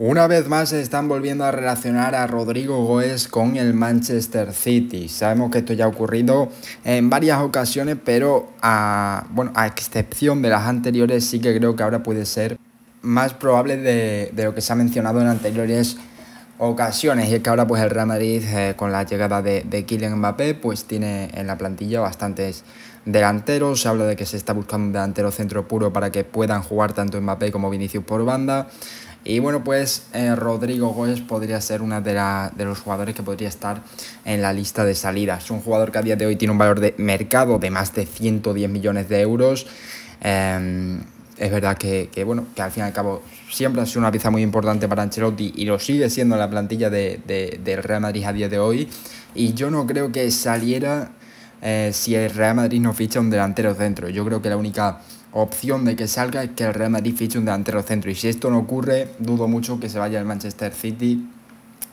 Una vez más se están volviendo a relacionar a Rodrigo Goes con el Manchester City. Sabemos que esto ya ha ocurrido en varias ocasiones, pero a, bueno, a excepción de las anteriores, sí que creo que ahora puede ser más probable de, lo que se ha mencionado en anteriores ocasiones. Y es que ahora pues el Real Madrid eh, con la llegada de, de Kylian Mbappé pues tiene en la plantilla bastantes delanteros. Se habla de que se está buscando un delantero centro puro para que puedan jugar tanto Mbappé como Vinicius por banda. Y bueno, pues eh, Rodrigo Goes podría ser uno de, los jugadores que podría estar en la lista de salidas. Es un jugador que a día de hoy tiene un valor de mercado de más de 110 millones de euros. Em, es verdad que, bueno, que al fin y al cabo siempre ha sido una pieza muy importante para Ancelotti y lo sigue siendo en la plantilla de, de, del Real Madrid a día de hoy. Y yo no creo que saliera eh, si el Real Madrid no ficha un delantero centro. Yo creo que la única opción de que salga es que el Real Madrid fiche un delantero centro. Y si esto no ocurre, dudo mucho que se vaya el Manchester City,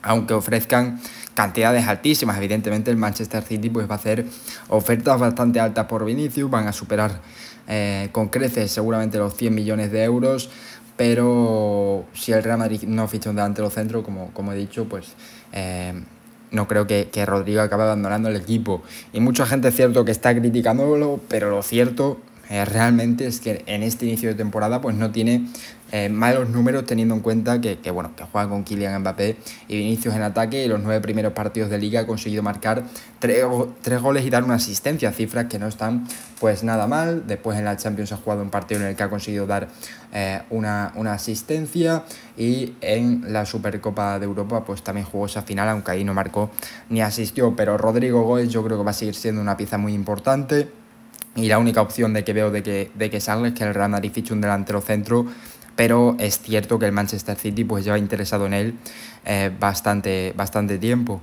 aunque ofrezcan cantidades altísimas. Evidentemente el Manchester City pues, va a hacer ofertas bastante altas por Vinicius, van a superar eh, con creces seguramente los 100 millones de euros. Pero si el Real Madrid no ficha un delantero centro, como, como he dicho, pues eh, no creo que, Rodrigo acabe abandonando el equipo. Y mucha gente es cierto que está criticándolo, pero lo cierto eh, realmente es que en este inicio de temporada pues no tiene eh, malos números teniendo en cuenta que, que, bueno, que juega con Kylian Mbappé y inicios en ataque y los nueve primeros partidos de liga ha conseguido marcar tres, goles y dar una asistencia, cifras que no están pues nada mal. Después en la Champions ha jugado un partido en el que ha conseguido dar eh, una, asistencia y en la Supercopa de Europa pues también jugó esa final, aunque ahí no marcó ni asistió. Pero Rodrigo Gómez yo creo que va a seguir siendo una pieza muy importante y la única opción de que veo de que, de salga es que el Real Madrid fiche un delantero centro, pero es cierto que el Manchester City pues lleva interesado en él eh, bastante, bastante tiempo.